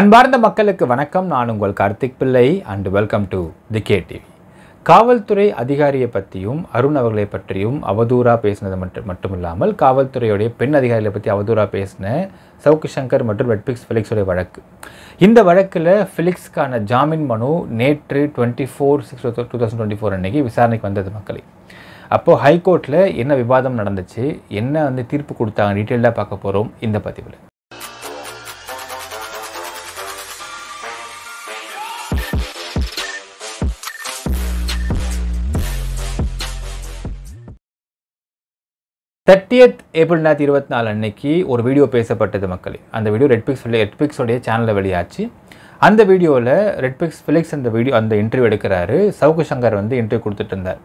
அன்பார்ந்த மக்களுக்கு வணக்கம் நான் உங்கள் Karthik Pillai and welcome to the K TV காவல்துறை அதிகாரியை பற்றியும் அருண் அவர்களை பற்றியும் அவதூறாக பேசினது மட்டும் மட்டும் இல்லாமல் காவல்துறையுடைய பெண் அதிகாரிகளை பற்றி அவதூறாக பேசின சவுக்கு சங்கர் மற்றும் ரெட்பிக்ஸ் ஃபிலிக்ஸுடைய வழக்கு இந்த வழக்கில் ஃபிலிக்ஸ்க்கான ஜாமீன் மனு நேற்று twenty four six two thousand twenty four அன்றைக்கி விசாரணைக்கு வந்தது மக்களை அப்போது ஹைகோர்ட்டில் என்ன விவாதம் நடந்துச்சு என்ன வந்து தீர்ப்பு கொடுத்தாங்க டீட்டெயிலாக பார்க்க போகிறோம் இந்த பதிவில் தேர்ட்டியத் ஏப்ரல் ரெண்டாயிரத்தி இருபத்தி நாலு அன்னைக்கு ஒரு வீடியோ பேசப்பட்டது மக்களே அந்த வீடியோ ரெட்பிக்ஸ் ரெட்பிக்ஸோடைய சேனலில் வெளியாச்சு அந்த வீடியோவில் ரெட்பிக்ஸ் ஃபிலிக்ஸ் அந்த வீடியோ அந்த இன்டர்வியூ எடுக்கிறாரு சவுக்கு சங்கர் வந்து இன்டர்வியூ கொடுத்துட்டு இருந்தார்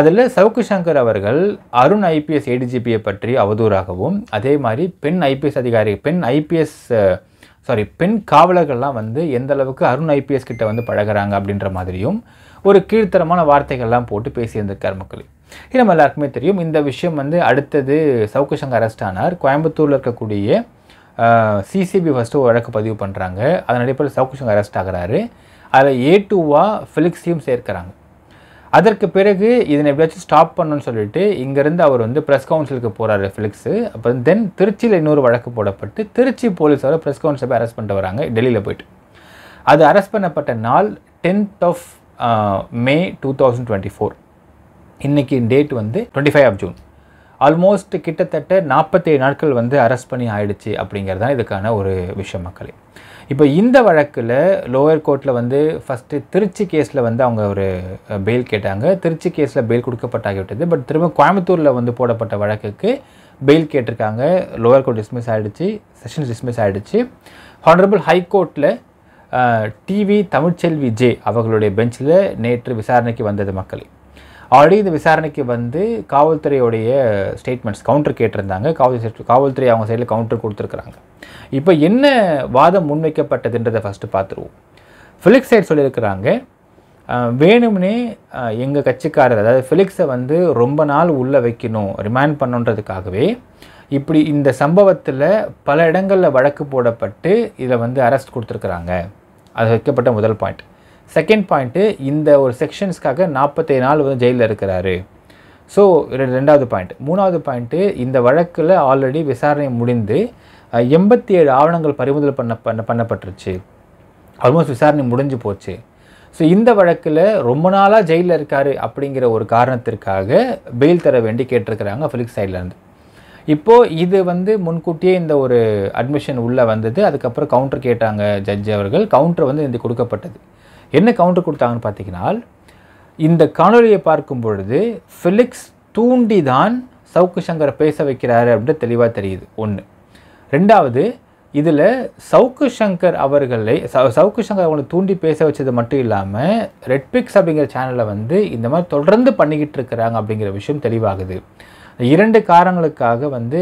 அதில் சவுக்கு சங்கர் அவர்கள் அருண் ஐபிஎஸ் ஏடிஜிபியை பற்றி அவதூறாகவும் அதே மாதிரி பெண் ஐபிஎஸ் அதிகாரி பெண் ஐபிஎஸ் சாரி பெண் காவலர்கள்லாம் வந்து எந்த அளவுக்கு அருண் ஐபிஎஸ் கிட்ட வந்து பழகிறாங்க அப்படின்ற மாதிரியும் ஒரு கீழ்த்தரமான வார்த்தைகள்லாம் போட்டு பேசியிருந்திருக்கார் மக்களே இது நம்ம எல்லாருக்குமே தெரியும் இந்த விஷயம் வந்து அடுத்தது சவுக்கு சங்கர் அரெஸ்ட் ஆனார் கோயம்புத்தூரில் இருக்கக்கூடிய சிசிபி ஃபஸ்ட்டு வழக்கு பதிவு பண்ணுறாங்க அதன் அடிப்படையில் சவுக்கு சங்கர் அரெஸ்ட் ஆகிறாரு அதில் ஏ டூவாக ஃபிலிக்ஸையும் சேர்க்கிறாங்க அதற்கு பிறகு இதனை எப்படியாச்சும் ஸ்டாப் பண்ணணும்னு சொல்லிட்டு இங்கேருந்து அவர் வந்து ப்ரெஸ் கவுன்சிலுக்கு போகிறாரு ஃபிலிக்ஸு அப்புறம் தென் திருச்சியில் இன்னொரு வழக்கு போடப்பட்டு திருச்சி போலீஸோட ப்ரெஸ் கவுன்சில் போய் அரெஸ்ட் பண்ணிட்டு வராங்க டெல்லியில் போயிட்டு அது அரெஸ்ட் பண்ணப்பட்ட நாள் tenth of May two thousand twenty four இன்றைக்கி டேட் வந்து twenty five of June almost கிட்டத்தட்ட நாற்பத்தேழு நாட்கள் வந்து அரெஸ்ட் பண்ணி ஆயிடுச்சு அப்படிங்கிறது தான் இதுக்கான ஒரு விஷயம் மக்களே இப்போ இந்த வழக்கில் லோயர் கோர்ட்டில் வந்து ஃபஸ்ட்டு திருச்சி கேஸில் வந்து அவங்க ஒரு பெயில் கேட்டாங்க திருச்சி கேஸில் பெயில் கொடுக்கப்பட்டாகிவிட்டது பட் திரும்ப கோயம்புத்தூரில் வந்து போடப்பட்ட வழக்குக்கு பெயில் கேட்டிருக்காங்க லோயர் கோர்ட் டிஸ்மிஸ் ஆகிடுச்சு செஷன்ஸ் டிஸ்மிஸ் ஆகிடுச்சு ஹானரபிள் ஹைகோர்ட்டில் டிவி தமிழ்ச்செல்வி ஜே அவர்களுடைய பெஞ்சில் நேற்று விசாரணைக்கு வந்தது மக்களே ஆல்ரெடி இந்த விசாரணைக்கு வந்து காவல்துறையோடைய ஸ்டேட்மெண்ட்ஸ் கவுண்டர் கேட்டிருந்தாங்க காவல் காவல்துறை அவங்க சைடில் கவுண்டர் கொடுத்துருக்குறாங்க இப்போ என்ன வாதம் முன்வைக்கப்பட்டதுன்றதை ஃபஸ்ட்டு பார்த்துருவோம் ஃபிலிக்ஸ் சைட் சொல்லியிருக்கிறாங்க வேணும்னே எங்கள் கட்சிக்காரர் அதாவது ஃபிலிக்ஸை வந்து ரொம்ப நாள் உள்ளே வைக்கணும் ரிமைண்ட் பண்ணுன்றதுக்காகவே இப்படி இந்த சம்பவத்தில் பல இடங்களில் வழக்கு போடப்பட்டு இதில் வந்து அரெஸ்ட் கொடுத்துருக்குறாங்க அது வைக்கப்பட்ட முதல் பாயிண்ட் செகண்ட் பாயிண்ட்டு இந்த ஒரு செக்ஷன்ஸ்க்காக நாற்பத்தி நாள் வந்து ஜெயிலில் இருக்கிறாரு ஸோ ரெண்டாவது பாயிண்ட் மூணாவது பாயிண்ட்டு இந்த வழக்கில் ஆல்ரெடி விசாரணை முடிந்து எண்பத்தி ஏழு ஆவணங்கள் பறிமுதல் பண்ண பண்ண பண்ணப்பட்டுருச்சு ஆல்மோஸ்ட் விசாரணை முடிஞ்சு போச்சு ஸோ இந்த வழக்கில் ரொம்ப நாளாக ஜெயிலில் இருக்கார் அப்படிங்கிற ஒரு காரணத்திற்காக பெயில் தர வேண்டி கேட்டிருக்கிறாங்க ஃபிலிக்ஸ் சைட்லேருந்து இப்போது இது வந்து முன்கூட்டியே இந்த ஒரு அட்மிஷன் உள்ளே வந்தது அதுக்கப்புறம் கவுண்டர் கேட்டாங்க ஜட்ஜ் அவர்கள் கவுண்டர் வந்து இந்த கொடுக்கப்பட்டது என்ன கவுண்டர் கொடுத்தாங்கன்னு பார்த்தீங்கன்னா இந்த காணொலியை பார்க்கும் பொழுது ஃபிலிக்ஸ் தூண்டி தான் சவுக்கு சங்கரை பேச வைக்கிறாரு அப்படின்னு தெளிவாக தெரியுது ஒன்று ரெண்டாவது இதில் சவுக்கு சங்கர் அவர்களை சவுக்கு சங்கர் அவங்களை தூண்டி பேச வச்சது மட்டும் இல்லாமல் ரெட்பிக்ஸ் அப்படிங்கிற சேனலில் வந்து இந்த மாதிரி தொடர்ந்து பண்ணிக்கிட்டு இருக்கிறாங்க அப்படிங்கிற விஷயம் தெளிவாகுது இரண்டு காரணங்களுக்காக வந்து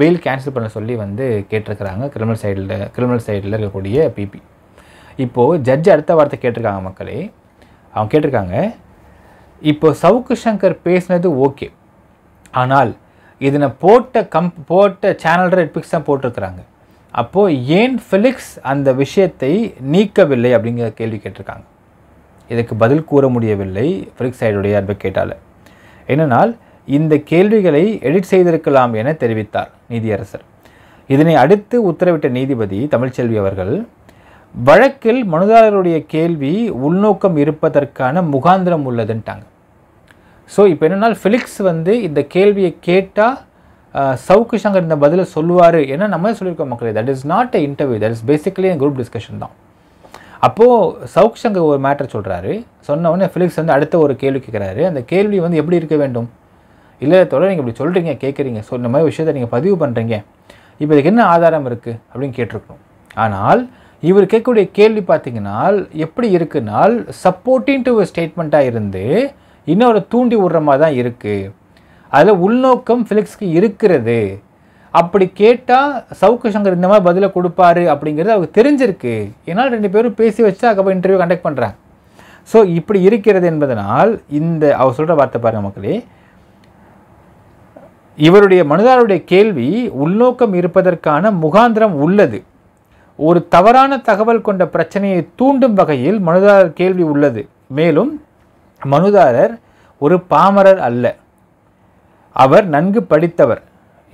பெயில் கேன்சல் பண்ண சொல்லி வந்து கேட்டிருக்கிறாங்க கிரிமினல் சைடில் கிரிமினல் சைடில் இருக்கக்கூடிய பிபி இப்போது ஜட்ஜ் அடுத்த வார்த்தை கேட்டிருக்காங்க மக்களே அவங்க கேட்டிருக்காங்க இப்போ சவுக்கு சங்கர் பேசினது ஓகே ஆனால் இதனை போட்ட கம் போட்ட சேனல் ரெட்பிக்ஸ் தான் போட்டிருக்கிறாங்க அப்போது ஏன் ஃபிலிக்ஸ் அந்த விஷயத்தை நீக்கவில்லை அப்படிங்கிற கேள்வி கேட்டிருக்காங்க இதுக்கு பதில் கூற முடியவில்லை ஃபிலிக்ஸ் சைடுடைய அட்வொகேட்டால் என்னென்னால் இந்த கேள்விகளை எடிட் செய்திருக்கலாம் என தெரிவித்தார் நீதியரசர் இதனை அடுத்து உத்தரவிட்ட நீதிபதி தமிழ்ச்செல்வி அவர்கள் வழக்கில் மனுதாரருடைய கேள்வி உள்நோக்கம் இருப்பதற்கான முகாந்திரம் உள்ளதுன்ட்டாங்க ஸோ இப்போ என்னென்னா ஃபிலிக்ஸ் வந்து இந்த கேள்வியை கேட்டால் சவுக்கு சங்கர் இந்த பதிலை சொல்லுவார் ஏன்னா நம்ம சொல்லியிருக்கோம் மக்களே that is not a interview that is basically an group discussion தான் அப்போது சவுக் சங்கர் ஒரு மேட்டர் சொல்கிறாரு சொன்ன உடனே ஃபிலிக்ஸ் வந்து அடுத்த ஒரு கேள்வி கேட்குறாரு அந்த கேள்வி வந்து எப்படி இருக்க வேண்டும் இல்லை தொடர் நீங்கள் இப்படி சொல்கிறீங்க கேட்குறீங்க ஸோ இந்த மாதிரி விஷயத்தை நீங்கள் பதிவு பண்ணுறீங்க இப்போ இதுக்கு என்ன ஆதாரம் இருக்குது அப்படின்னு கேட்டிருக்கணும் ஆனால் இவர் கேட்கக்கூடிய கேள்வி பார்த்தீங்கன்னா எப்படி இருக்குனால் சப்போர்ட்டிங் டு ஸ்டேட்மெண்ட்டாக இருந்து இன்னொரு தூண்டி விடுற மாதிரி தான் இருக்குது அதில் உள்நோக்கம் ஃபிலிக்ஸ்க்கு இருக்கிறது அப்படி கேட்டால் சவுக்கு சங்கர் இந்த மாதிரி பதிலை கொடுப்பாரு அப்படிங்கிறது அவருக்கு தெரிஞ்சிருக்கு ஏன்னா ரெண்டு பேரும் பேசி வச்சு அதுக்கப்புறம் இன்டர்வியூ கண்டக்ட் பண்ணுறாங்க ஸோ இப்படி இருக்கிறது என்பதனால் இந்த அவர் சொல்கிற வார்த்தை பாருங்கள் மக்களே இவருடைய மனிதாருடைய கேள்வி உள்நோக்கம் இருப்பதற்கான முகாந்திரம் உள்ளது ஒரு தவறான தகவல் கொண்ட பிரச்சனையை தூண்டும் வகையில் மனுதாரர் கேள்வி உள்ளது மேலும் மனுதாரர் ஒரு பாமரர் அல்ல அவர் நன்கு படித்தவர்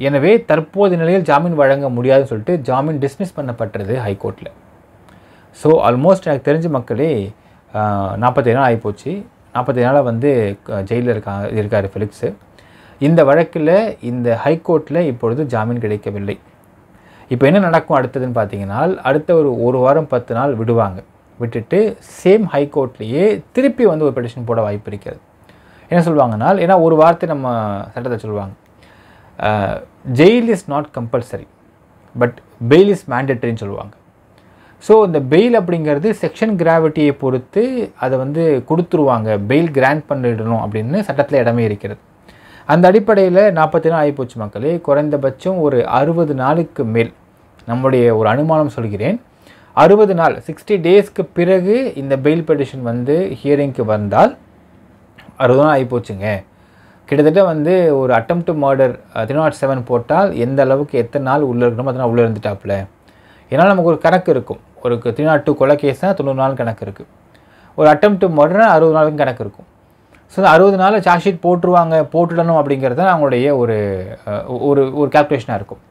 எனவே தற்போது நிலையில் ஜாமீன் வழங்க முடியாதுன்னு சொல்லிட்டு ஜாமீன் டிஸ்மிஸ் பண்ணப்பட்டது ஹைகோர்ட்டில் ஸோ ஆல்மோஸ்ட் எனக்கு தெரிஞ்ச மக்களே நாற்பத்தி நாள் ஆகிப்போச்சு நாற்பத்தி நாளாக வந்து ஜெயிலில் இருக்கா இருக்கார் ஃபிலிக்ஸு இந்த வழக்கில் இந்த ஹைகோர்ட்டில் இப்பொழுது ஜாமீன் கிடைக்கவில்லை இப்போ என்ன நடக்கும் அடுத்ததுன்னு பார்த்தீங்கன்னா அடுத்த ஒரு ஒரு வாரம் பத்து நாள் விடுவாங்க விட்டுட்டு சேம் ஹைகோர்ட்லேயே திருப்பி வந்து ஒரு பெட்டிஷன் போட வாய்ப்பு இருக்கிறது என்ன சொல்லுவாங்கன்னா ஏன்னா ஒரு வார்த்தை நம்ம சட்டத்தை சொல்லுவாங்க jail is not compulsory but bail is மேண்டட்ரின்னு சொல்லுவாங்க ஸோ இந்த பெயில் அப்படிங்கிறது செக்ஷன் கிராவிட்டியை பொறுத்து அதை வந்து கொடுத்துருவாங்க பெயில் கிராண்ட் பண்ணிடணும் அப்படின்னு சட்டத்தில் இடமே இருக்கிறது அந்த அடிப்படையில் நாற்பத்தி நாள் ஆகிப்போச்சு மக்களே குறைந்தபட்சம் ஒரு அறுபது நாளுக்கு மேல் நம்முடைய ஒரு அனுமானம் சொல்கிறேன் அறுபது நாள் சிக்ஸ்டி டேஸ்க்கு பிறகு இந்த பெயில் பெட்டிஷன் வந்து ஹியரிங்க்கு வந்தால் அறுபது நாள் ஆகிப்போச்சுங்க கிட்டத்தட்ட வந்து ஒரு attempt to murder three naught seven போட்டால் எந்த அளவுக்கு எத்தனை நாள் உள்ளே இருக்கணுமோ அதனால் உள்ளே இருந்துட்டாப்புல ஏன்னால் நமக்கு ஒரு கணக்கு இருக்கும் ஒரு த்ரீ நாட் டூ கொலை கேஸ்னால் தொண்ணூறு நாள் கணக்கு இருக்குது ஒரு அட்டம் டு மர்டர்னால் அறுபது நாளுக்கும் கணக்கு இருக்கும் ஸோ இந்த அறுபது நாளில் சார்ஜ் ஷீட் போட்டுருவாங்க போட்டுடணும் அப்படிங்கிறது தான் அவங்களுடைய ஒரு ஒரு ஒரு கேல்குலேஷனாக இருக்கும்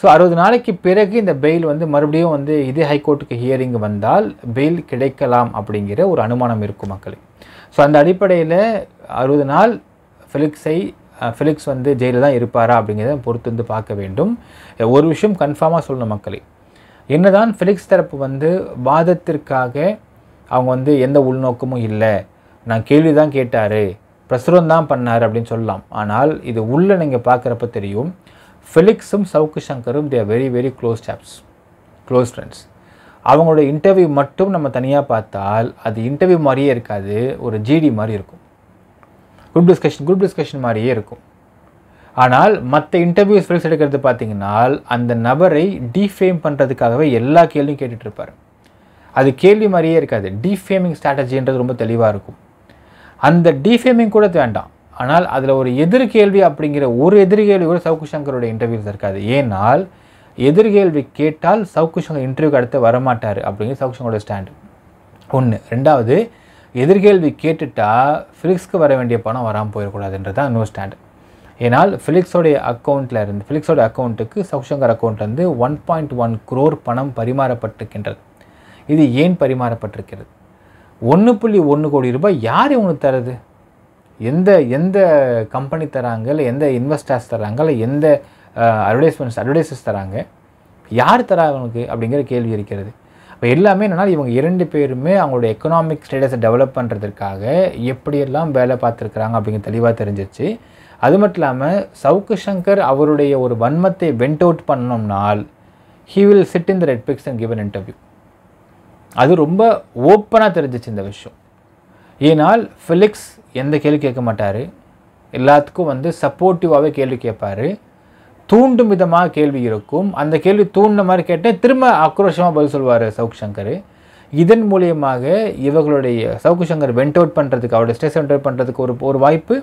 ஸோ அறுபது நாளைக்கு பிறகு இந்த பெயில் வந்து மறுபடியும் வந்து இதே ஹைகோர்ட்டுக்கு ஹியரிங் வந்தால் பெயில் கிடைக்கலாம் அப்படிங்கிற ஒரு அனுமானம் இருக்கும் மக்களுக்கு ஸோ அந்த அடிப்படையில் அறுபது நாள் ஃபிலிக்ஸை ஃபிலிக்ஸ் வந்து ஜெயிலில் தான் இருப்பாரா அப்படிங்கிறத பொறுத்து வந்து பார்க்க வேண்டும் ஒரு விஷயம் கன்ஃபார்மாக சொல்லணும் மக்களை என்னதான் ஃபிலிக்ஸ் தரப்பு வந்து வாதத்திற்காக அவங்க வந்து எந்த உள்நோக்கமும் இல்லை நான் கேள்வி தான் கேட்டார் பிரசுரம் தான் பண்ணார் அப்படின்னு சொல்லலாம் ஆனால் இது உள்ளே நீங்கள் பார்க்குறப்ப தெரியும் ஃபெலிக்ஸும் சவுக்கு சங்கரும் they very very close chaps close friends அவங்களோட இன்டர்வியூ மட்டும் நம்ம தனியாக பார்த்தால் அது இன்டர்வியூ மாதிரியே இருக்காது ஒரு ஜிடி மாதிரி இருக்கும் குரூப் டிஸ்கஷன் குரூப் டிஸ்கஷன் மாதிரியே இருக்கும் ஆனால் மற்ற இன்டர்வியூஸ் ஃபிலிக்ஸ் எடுக்கிறது பார்த்தீங்கன்னா அந்த நபரை டீஃபேம் பண்ணுறதுக்காகவே எல்லா கேள்வியும் கேட்டுட்ருப்பார் அது கேள்வி மாதிரியே இருக்காது டீஃபேமிங் ஸ்ட்ராட்டஜின்றது ரொம்ப தெளிவாக இருக்கும் அந்த டிஃபேமிங் கூட வேண்டாம் ஆனால் அதில் ஒரு எதிர்கேள்வி அப்படிங்கிற ஒரு எதிர்கேள்வி கூட சவுக்கு சங்கரோட இன்டர்வியூவில் இருக்காது ஏனால் எதிர்கேள்வி கேட்டால் சவுக்கு சங்கர் இன்டர்வியூக்கு அடுத்து வரமாட்டார் அப்படிங்கிற சவுக்கு சங்கரோட ஸ்டாண்டு ஒன்று ரெண்டாவது எதிர்கேள்வி கேட்டுட்டால் ஃபிலிக்ஸ்க்கு வர வேண்டிய பணம் வராமல் போயிடக்கூடாதுன்றது தான் நோ ஸ்டாண்டு ஏன்னால் ஃபிலிக்ஸோடைய அக்கௌண்ட்டில் இருந்து ஃபிலிக்ஸோடைய அக்கௌண்ட்டுக்கு அக்கௌண்ட் அக்கௌண்ட்லேருந்து ஒன் பாயிண்ட் ஒன் குரோர் பணம் பரிமாறப்பட்டிருக்கின்றது இது ஏன் பரிமாறப்பட்டிருக்கிறது ஒன்று புள்ளி ஒன்று கோடி ரூபாய் யார் இவனுக்கு தருது எந்த எந்த கம்பெனி தராங்க இல்லை எந்த இன்வெஸ்டர்ஸ் தராங்க இல்லை எந்த அட்வர்டைஸ்மெண்ட்ஸ் அட்வர்டைஸஸ் தராங்க யார் தரா அவனுக்கு அப்படிங்கிற கேள்வி இருக்கிறது இப்போ எல்லாமே என்னென்னா இவங்க இரண்டு பேருமே அவங்களோட எக்கனாமிக் ஸ்டேட்டஸை டெவலப் பண்ணுறதுக்காக எப்படியெல்லாம் வேலை பார்த்துருக்குறாங்க அப்படிங்கிற தெளிவாக தெரிஞ்சிச்சு அது மட்டும் இல்லாமல் சவுக்கு சங்கர் அவருடைய ஒரு வன்மத்தை வெண்ட் அவுட் பண்ணோம்னால் he will sit in the Redpix and given interview அது ரொம்ப ஓப்பனாக தெரிஞ்சிச்சு இந்த விஷயம் ஏனால் ஃபிலிக்ஸ் எந்த கேள்வி கேட்க மாட்டார் எல்லாத்துக்கும் வந்து சப்போர்ட்டிவாகவே கேள்வி கேட்பார் தூண்டும் விதமாக கேள்வி இருக்கும் அந்த கேள்வி தூண்டின மாதிரி கேட்டேன் திரும்ப ஆக்ரோஷமாக பதில் சொல்வார் சவுக் சங்கர் இதன் மூலியமாக இவர்களுடைய சவுக்கு சங்கர் வெண்ட் அவுட் பண்ணுறதுக்கு அவருடைய ஸ்டேஸ் வெண்ட் அவுட் பண்ணுறதுக்கு ஒரு ஒரு வாய்ப்பு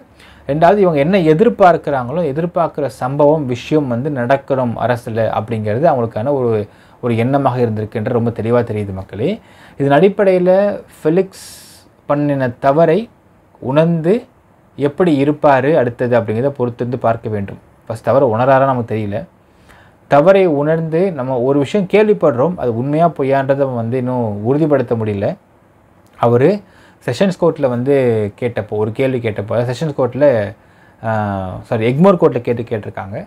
ரெண்டாவது இவங்க என்ன எதிர்பார்க்குறாங்களோ எதிர்பார்க்குற சம்பவம் விஷயம் வந்து நடக்கிறோம் அரசில் அப்படிங்கிறது அவங்களுக்கான ஒரு ஒரு எண்ணமாக இருந்திருக்குன்ற ரொம்ப தெளிவாக தெரியுது மக்களே இதன் அடிப்படையில் ஃபிலிக்ஸ் பண்ணின தவறை உணர்ந்து எப்படி இருப்பார் அடுத்தது அப்படிங்கிறத பொறுத்திருந்து பார்க்க வேண்டும் ஃபஸ்ட் தவறை உணராரா நமக்கு தெரியல தவறை உணர்ந்து நம்ம ஒரு விஷயம் கேள்விப்படுறோம் அது உண்மையாக பொய்யான்றதை வந்து இன்னும் உறுதிப்படுத்த முடியல அவர் செஷன்ஸ் கோர்ட்டில் வந்து கேட்டப்போ ஒரு கேள்வி கேட்டப்போ செஷன்ஸ் கோர்ட்டில் சாரி எக்மோர் கோர்ட்டில் கேட்டு கேட்டிருக்காங்க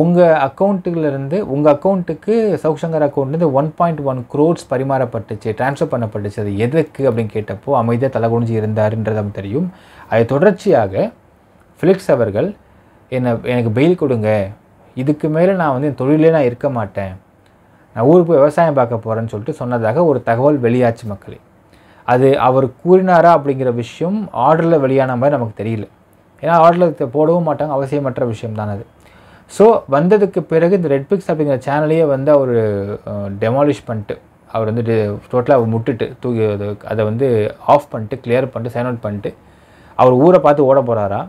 உங்கள் அக்கௌண்ட்டுலேருந்து உங்கள் அக்கௌண்ட்டுக்கு சவுக்சங்கர் அக்கௌண்ட்லேருந்து one point one crores பரிமாறப்பட்டுச்சு transfer பண்ணப்பட்டுச்சு அது எதுக்கு அப்படின்னு கேட்டப்போ அமைதியாக தலைகுனிஞ்சு அவங்க தெரியும் அதை தொடர்ச்சியாக ஃபிலிக்ஸ் அவர்கள் என்னை எனக்கு பெயில் கொடுங்க இதுக்கு மேலே நான் வந்து என் தொழிலே நான் இருக்க மாட்டேன் நான் ஊருக்கு போய் விவசாயம் பார்க்க போகிறேன்னு சொல்லிட்டு சொன்னதாக ஒரு தகவல் வெளியாச்சு மக்களே அது அவர் கூறினாரா அப்படிங்கிற விஷயம் ஆர்டரில் வெளியான மாதிரி நமக்கு தெரியல ஏன்னா ஆர்டரில் போடவும் மாட்டாங்க அவசியமற்ற விஷயம் தான் அது ஸோ வந்ததுக்கு பிறகு இந்த ரெட் பிக்ஸ் அப்படிங்கிற சேனலையே வந்து அவர் டெமாலிஷ் பண்ணிட்டு அவர் வந்து டோட்டலாக அவர் முட்டுட்டு தூக்கி அதை வந்து ஆஃப் பண்ணிட்டு கிளியர் பண்ணிட்டு சைன் அவுட் பண்ணிட்டு அவர் ஊரை பார்த்து ஓட போகிறாரா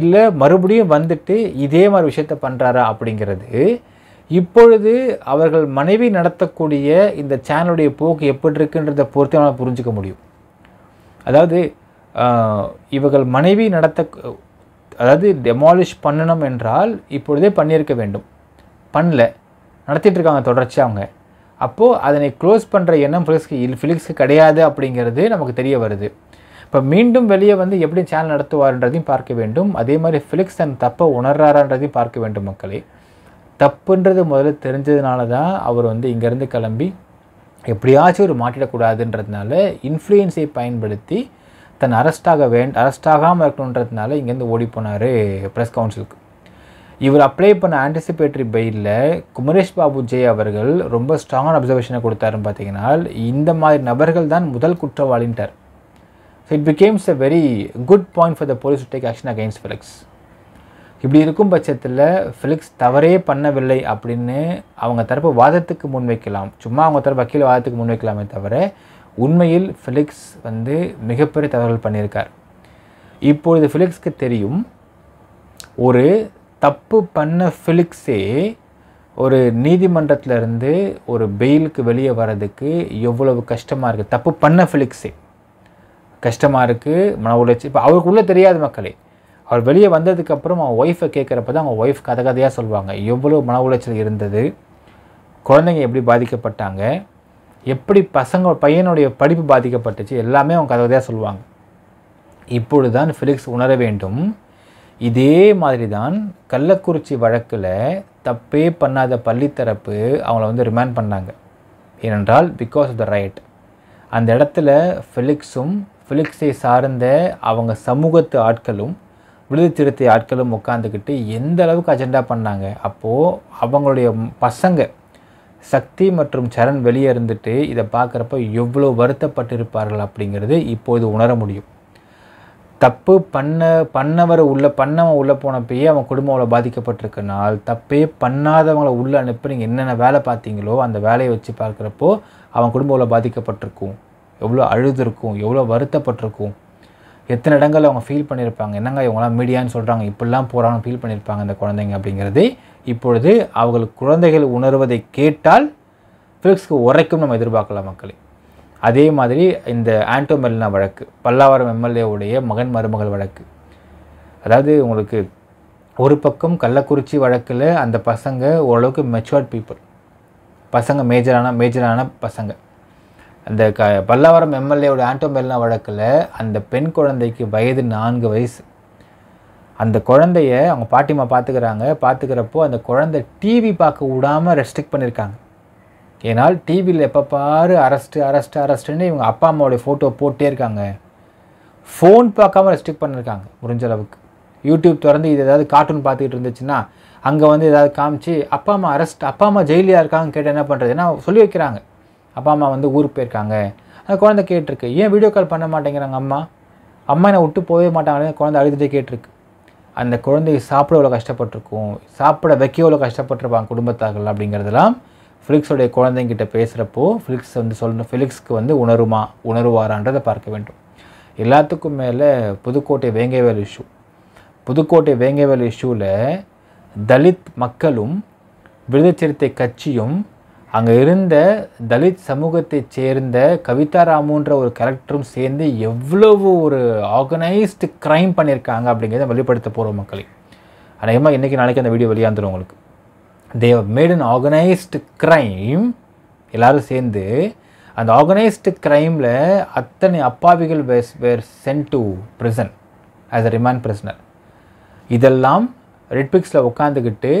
இல்லை மறுபடியும் வந்துட்டு இதே மாதிரி விஷயத்த பண்ணுறாரா அப்படிங்கிறது இப்பொழுது அவர்கள் மனைவி நடத்தக்கூடிய இந்த சேனலுடைய போக்கு எப்படி இருக்குன்றதை பொறுத்து நம்மளால் புரிஞ்சிக்க முடியும் அதாவது இவர்கள் மனைவி நடத்த அதாவது டெமாலிஷ் பண்ணணும் என்றால் இப்பொழுதே பண்ணியிருக்க வேண்டும் பண்ணல நடத்திட்டுருக்காங்க தொடர்ச்சி அவங்க அப்போது அதனை க்ளோஸ் பண்ணுற எண்ணம் ஃபிலிக்ஸ்க்கு ஃபிலிக்ஸ்க்கு கிடையாது அப்படிங்கிறது நமக்கு தெரிய வருது இப்போ மீண்டும் வெளியே வந்து எப்படி சேனல் நடத்துவார்ன்றதையும் பார்க்க வேண்டும் அதே மாதிரி ஃபிலிக்ஸ் தன் தப்பை உணர்றாரான்றதையும் பார்க்க வேண்டும் மக்களே தப்புன்றது முதல்ல தெரிஞ்சதுனால தான் அவர் வந்து இங்கேருந்து கிளம்பி எப்படியாச்சும் ஒரு மாட்டிடக்கூடாதுன்றதுனால இன்ஃப்ளூயன்ஸை பயன்படுத்தி தன் அரெஸ்டாக வேண்ட் அரெஸ்டாகாமல் இருக்கணுன்றதுனால இங்கேருந்து ஓடி போனார் ப்ரெஸ் கவுன்சிலுக்கு இவர் அப்ளை பண்ண ஆன்டிசிபேட்டரி பெயிலில் குமரேஷ் பாபு ஜெய் அவர்கள் ரொம்ப ஸ்ட்ராங்கான அப்சர்வேஷனை கொடுத்தாருன்னு பார்த்தீங்கன்னா இந்த மாதிரி நபர்கள் தான் முதல் குற்றவாளின்ட்டார் so it becomes a very good point for the police take action against Felix இப்படி இருக்கும் பட்சத்தில் ஃபிலிக்ஸ் தவறே பண்ணவில்லை அப்படின்னு அவங்க தரப்பு வாதத்துக்கு முன்வைக்கலாம் சும்மா அவங்க தரப்பு வக்கீல் வாதத்துக்கு முன்வைக்கலாமே தவிர உண்மையில் ஃபிலிக்ஸ் வந்து மிகப்பெரிய தவறுகள் பண்ணியிருக்கார் இப்பொழுது ஃபிலிக்ஸ்க்கு தெரியும் ஒரு தப்பு பண்ண ஃபிலிக்ஸே ஒரு நீதிமன்றத்திலிருந்து ஒரு பெயிலுக்கு வெளியே வர்றதுக்கு எவ்வளவு கஷ்டமாக இருக்குது தப்பு பண்ண ஃபிலிக்ஸே கஷ்டமாக இருக்குது மன உழைச்சி இப்போ அவருக்குள்ளே தெரியாது மக்களே அவர் வெளியே வந்ததுக்கப்புறம் அவன் ஒய்ஃபை கேட்குறப்ப தான் அவங்க ஒய்ஃப் கதை கதையாக சொல்லுவாங்க எவ்வளோ மன உளைச்சல் இருந்தது குழந்தைங்க எப்படி பாதிக்கப்பட்டாங்க எப்படி பசங்க பையனுடைய படிப்பு பாதிக்கப்பட்டுச்சு எல்லாமே அவங்க கதை கதையாக சொல்லுவாங்க இப்பொழுது தான் ஃபிலிக்ஸ் உணர வேண்டும் இதே மாதிரி தான் கள்ளக்குறிச்சி வழக்கில் தப்பே பண்ணாத பள்ளித்தரப்பு அவங்கள வந்து ரிமாண்ட் பண்ணாங்க ஏனென்றால் பிகாஸ் ஆஃப் த ரைட் அந்த இடத்துல ஃபிலிக்ஸும் ஃபிலிக்ஸை சார்ந்த அவங்க சமூகத்து ஆட்களும் விடுதி திருத்தி ஆட்களும் உட்காந்துக்கிட்டு எந்த அளவுக்கு அஜெண்டா பண்ணாங்க அப்போது அவங்களுடைய பசங்க சக்தி மற்றும் சரண் வெளியே இருந்துட்டு இதை பார்க்குறப்ப எவ்வளோ வருத்தப்பட்டிருப்பார்கள் அப்படிங்கிறது இப்போது உணர முடியும் தப்பு பண்ண பண்ணவர் உள்ளே பண்ணவன் உள்ளே போனப்பயே அவன் குடும்பம் அவ்வளோ பாதிக்கப்பட்டிருக்கனால் தப்பே பண்ணாதவங்களை உள்ளே அனுப்பி நீங்கள் என்னென்ன வேலை பார்த்தீங்களோ அந்த வேலையை வச்சு பார்க்குறப்போ அவன் குடும்பம் அவ்வளோ பாதிக்கப்பட்டிருக்கும் எவ்வளோ அழுதுருக்கும் எவ்வளோ வருத்தப்பட்டிருக்கும் எத்தனை இடங்களில் அவங்க ஃபீல் பண்ணியிருப்பாங்க என்னங்க இவங்களாம் மீடியான்னு சொல்கிறாங்க இப்படிலாம் போகிறாங்கன்னு ஃபீல் பண்ணியிருப்பாங்க அந்த குழந்தைங்க அப்படிங்கிறது இப்பொழுது அவர்கள் குழந்தைகள் உணர்வதை கேட்டால் ஃபிலிக்ஸ்க்கு உரைக்கும் நம்ம எதிர்பார்க்கலாம் மக்களை அதே மாதிரி இந்த ஆண்டோ வழக்கு பல்லாவரம் எம்எல்ஏவுடைய மகன் மருமகள் வழக்கு அதாவது உங்களுக்கு ஒரு பக்கம் கள்ளக்குறிச்சி வழக்கில் அந்த பசங்க ஓரளவுக்கு மெச்சுவர்ட் பீப்புள் பசங்க மேஜரான மேஜரான பசங்க அந்த க பல்லாவரம் எம்எல்ஏவோட ஆண்டோபெல்லா வழக்கில் அந்த பெண் குழந்தைக்கு வயது நான்கு வயசு அந்த குழந்தைய அவங்க பாட்டிமா பார்த்துக்கிறாங்க பார்த்துக்கிறப்போ அந்த குழந்தை டிவி பார்க்க விடாமல் ரெஸ்ட்ரிக்ட் பண்ணியிருக்காங்க ஏன்னால் டிவியில் எப்போ பாரு அரெஸ்ட்டு அரெஸ்ட்டு அரெஸ்ட்டுன்னு இவங்க அப்பா அம்மாவோடைய ஃபோட்டோ போட்டே இருக்காங்க ஃபோன் பார்க்காம ரெஸ்ட்ரிக்ட் பண்ணியிருக்காங்க முடிஞ்ச அளவுக்கு யூடியூப் திறந்து இது ஏதாவது கார்ட்டூன் பார்த்துக்கிட்டு இருந்துச்சுன்னா அங்கே வந்து ஏதாவது காமிச்சு அப்பா அம்மா அரெஸ்ட் அப்பா அம்மா ஜெயிலியாக இருக்காங்கன்னு கேட்டால் என்ன பண்ணுறது ஏன்னா சொல்லி வைக்கிறாங்க அப்பா அம்மா வந்து ஊருக்கு போயிருக்காங்க அந்த குழந்தை கேட்டிருக்கு ஏன் வீடியோ கால் பண்ண மாட்டேங்கிறாங்க அம்மா அம்மா என்னை விட்டு போகவே மாட்டாங்களே குழந்தை அழுதுகிட்டே கேட்டிருக்கு அந்த குழந்தைய சாப்பிட எவ்வளோ கஷ்டப்பட்டிருக்கும் சாப்பிட வைக்க எவ்வளோ கஷ்டப்பட்டிருப்பாங்க குடும்பத்தார்கள் அப்படிங்கிறதெல்லாம் ஃபிலிக்ஸோடைய குழந்தைங்கிட்ட பேசுகிறப்போ ஃபிலிக்ஸ் வந்து சொல்லணும் ஃபிலிக்ஸ்க்கு வந்து உணருமா உணருவாரான்றதை பார்க்க வேண்டும் எல்லாத்துக்கும் மேலே புதுக்கோட்டை வேங்கைவேல் இஷ்யூ புதுக்கோட்டை வேங்கைவேல் இஷ்யூவில் தலித் மக்களும் விடுதலை கட்சியும் அங்கே இருந்த தலித் சமூகத்தைச் சேர்ந்த கவிதா ராமுன்ற ஒரு கேரக்டரும் சேர்ந்து எவ்வளவு ஒரு ஆர்கனைஸ்டு க்ரைம் பண்ணியிருக்காங்க அப்படிங்கிறத வெளிப்படுத்த போகிறோம் மக்களை அநேகமாக இன்றைக்கி நாளைக்கு அந்த வீடியோ வெளியாந்துடும் உங்களுக்கு they made an organised crime எல்லோரும் சேர்ந்து அந்த ஆர்கனைஸ்டு க்ரைமில் அத்தனை அப்பாவிகள் were were sent to prison as a remand prisoner இதெல்லாம் ரெட்பிக்ஸில் உட்காந்துக்கிட்டு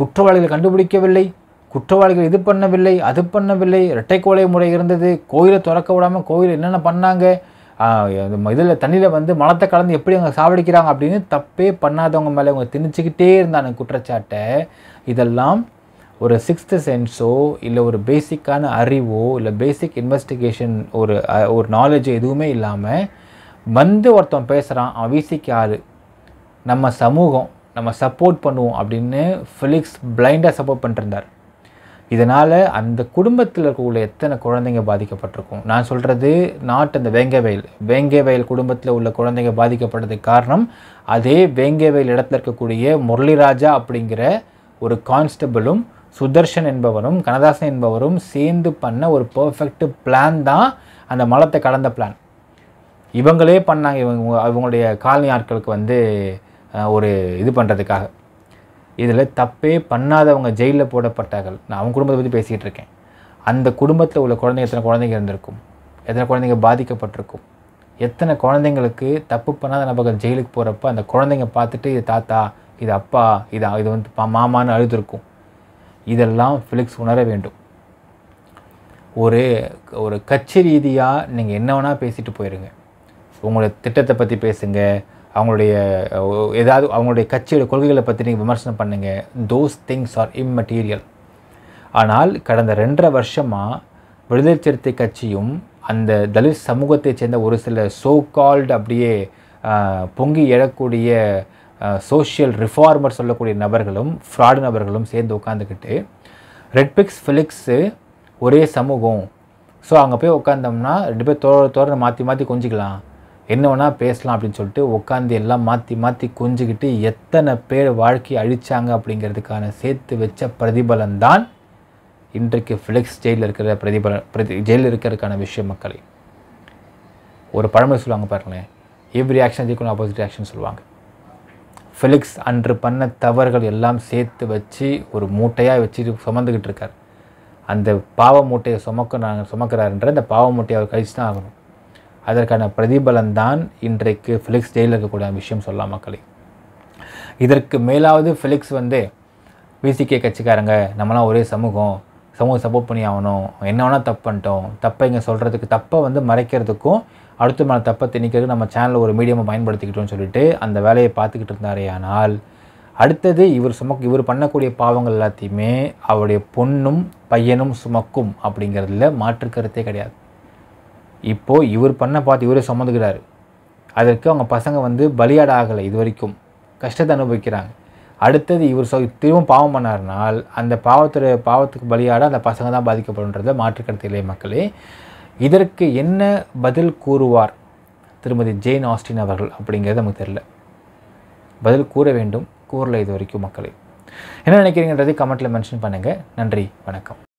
குற்றவாளிகளை கண்டுபிடிக்கவில்லை குற்றவாளிகள் இது பண்ணவில்லை அது பண்ணவில்லை இரட்டை கோலை முறை இருந்தது கோயிலை திறக்க விடாமல் கோயில் என்னென்ன பண்ணாங்க இதில் தண்ணியில் வந்து மலத்தை கலந்து எப்படி அவங்க சாவடிக்கிறாங்க அப்படின்னு தப்பே பண்ணாதவங்க மேலே அவங்க திணிச்சிக்கிட்டே இருந்தாங்க குற்றச்சாட்டை இதெல்லாம் ஒரு சிக்ஸ்த்து சென்ஸோ இல்லை ஒரு பேசிக்கான அறிவோ இல்லை பேசிக் இன்வெஸ்டிகேஷன் ஒரு ஒரு நாலேஜ் எதுவுமே இல்லாமல் வந்து ஒருத்தன் பேசுகிறான் அவன் வீசிக்கு ஆறு நம்ம சமூகம் நம்ம சப்போர்ட் பண்ணுவோம் அப்படின்னு ஃபிலிக்ஸ் பிளைண்டாக சப்போர்ட் பண்ணிருந்தார் இதனால் அந்த குடும்பத்தில் இருக்கக்கூடிய எத்தனை குழந்தைங்க பாதிக்கப்பட்டிருக்கும் நான் சொல்கிறது நாட் அந்த வேங்கவயல் வேங்கவயல் குடும்பத்தில் உள்ள குழந்தைங்க பாதிக்கப்பட்டதுக்கு காரணம் அதே வேங்கவயல் இடத்துல இருக்கக்கூடிய முரளிராஜா அப்படிங்கிற ஒரு கான்ஸ்டபிளும் சுதர்ஷன் என்பவரும் கனதாசன் என்பவரும் சேர்ந்து பண்ண ஒரு பர்ஃபெக்ட் பிளான் தான் அந்த மலத்தை கடந்த பிளான் இவங்களே பண்ணாங்க இவங்க அவங்களுடைய காலனி ஆட்களுக்கு வந்து ஒரு இது பண்ணுறதுக்காக இதில் தப்பே பண்ணாதவங்க ஜெயிலில் போடப்பட்டார்கள் நான் அவங்க குடும்பத்தை பற்றி பேசிகிட்டு இருக்கேன் அந்த குடும்பத்தில் உள்ள குழந்தைங்க எத்தனை குழந்தைங்க இருந்திருக்கும் எத்தனை குழந்தைங்க பாதிக்கப்பட்டிருக்கும் எத்தனை குழந்தைங்களுக்கு தப்பு பண்ணாத நபர்கள் ஜெயிலுக்கு போகிறப்ப அந்த குழந்தைங்க பார்த்துட்டு இது தாத்தா இது அப்பா இது இது வந்து மாமான்னு அழுதுருக்கும் இதெல்லாம் ஃபிலிக்ஸ் உணர வேண்டும் ஒரு ஒரு கட்சி ரீதியாக நீங்கள் என்ன வேணால் பேசிட்டு போயிடுங்க உங்களோட திட்டத்தை பற்றி பேசுங்கள் அவங்களுடைய ஏதாவது அவங்களுடைய கட்சியோட கொள்கைகளை பற்றி நீங்கள் விமர்சனம் பண்ணுங்கள் தோஸ் திங்ஸ் ஆர் இம்மெட்டீரியல் ஆனால் கடந்த ரெண்டரை வருஷமாக விடுதலை சிறுத்தை கட்சியும் அந்த தலித் சமூகத்தைச் சேர்ந்த ஒரு சில சோ கால்டு அப்படியே பொங்கி எழக்கூடிய சோஷியல் ரிஃபார்மர் சொல்லக்கூடிய நபர்களும் ஃப்ராடு நபர்களும் சேர்ந்து உட்காந்துக்கிட்டு ரெட்பிக்ஸ் ஃபிலிக்ஸு ஒரே சமூகம் ஸோ அங்கே போய் உட்காந்தோம்னா ரெண்டு பேர் தோற தோற மாற்றி மாற்றி கொஞ்சிக்கலாம் என்ன வேணால் பேசலாம் அப்படின்னு சொல்லிட்டு உட்காந்து எல்லாம் மாற்றி மாற்றி கொஞ்சிக்கிட்டு எத்தனை பேர் வாழ்க்கையை அழித்தாங்க அப்படிங்கிறதுக்கான சேர்த்து வச்ச பிரதிபலன் தான் இன்றைக்கு ஃப்ளெக்ஸ் ஜெயிலில் இருக்கிற பிரதிபலன் பிரதி ஜெயிலில் இருக்கிறதுக்கான விஷயம் மக்களை ஒரு பழமொழி சொல்லுவாங்க பாருங்களேன் every action equal opposite action சொல்லுவாங்க ஃபிலிக்ஸ் அன்று பண்ண தவறுகள் எல்லாம் சேர்த்து வச்சு ஒரு மூட்டையாக வச்சுட்டு சுமந்துக்கிட்டு இருக்கார் அந்த பாவ மூட்டையை சுமக்க நாங்கள் சுமக்கிறாருன்ற அந்த பாவ மூட்டையை அவர் கழிச்சு தான் ஆகணும் அதற்கான பிரதிபலன்தான் இன்றைக்கு ஃபிலிக்ஸ் ஜெயிலில் இருக்கக்கூடிய விஷயம் சொல்லலாம் மக்களை இதற்கு மேலாவது ஃபிலிக்ஸ் வந்து விசிகே கட்சிக்காரங்க நம்மளாம் ஒரே சமூகம் சமூகம் சப்போர்ட் பண்ணி ஆகணும் என்ன வேணால் தப்பு பண்ணிட்டோம் தப்பை இங்கே சொல்கிறதுக்கு தப்பை வந்து மறைக்கிறதுக்கும் அடுத்த மேலே தப்பை திணிக்கிறதுக்கு நம்ம சேனலில் ஒரு மீடியமாக பயன்படுத்திக்கிட்டோம்னு சொல்லிட்டு அந்த வேலையை பார்த்துக்கிட்டு இருந்தாரே ஆனால் அடுத்தது இவர் சுமக் இவர் பண்ணக்கூடிய பாவங்கள் எல்லாத்தையுமே அவருடைய பொண்ணும் பையனும் சுமக்கும் அப்படிங்கிறதுல மாற்றுக்கருத்தே கிடையாது இப்போது இவர் பண்ண பார்த்து இவரே சுமந்துக்கிறாரு அதற்கு அவங்க பசங்க வந்து பலியாட ஆகலை இது வரைக்கும் கஷ்டத்தை அனுபவிக்கிறாங்க அடுத்தது இவர் சொ திரும்பவும் பாவம் பண்ணார்னால் அந்த பாவத்துடைய பாவத்துக்கு பலியாட அந்த பசங்க தான் பாதிக்கப்படுன்றத மாற்றுக்கருத்து இளைய மக்களே இதற்கு என்ன பதில் கூறுவார் திருமதி ஜெயின் ஆஸ்டின் அவர்கள் அப்படிங்கிறது நமக்கு தெரில பதில் கூற வேண்டும் கூறலை இது வரைக்கும் மக்களே என்ன நினைக்கிறீங்கன்றதை கமெண்ட்டில் மென்ஷன் பண்ணுங்கள் நன்றி வணக்கம்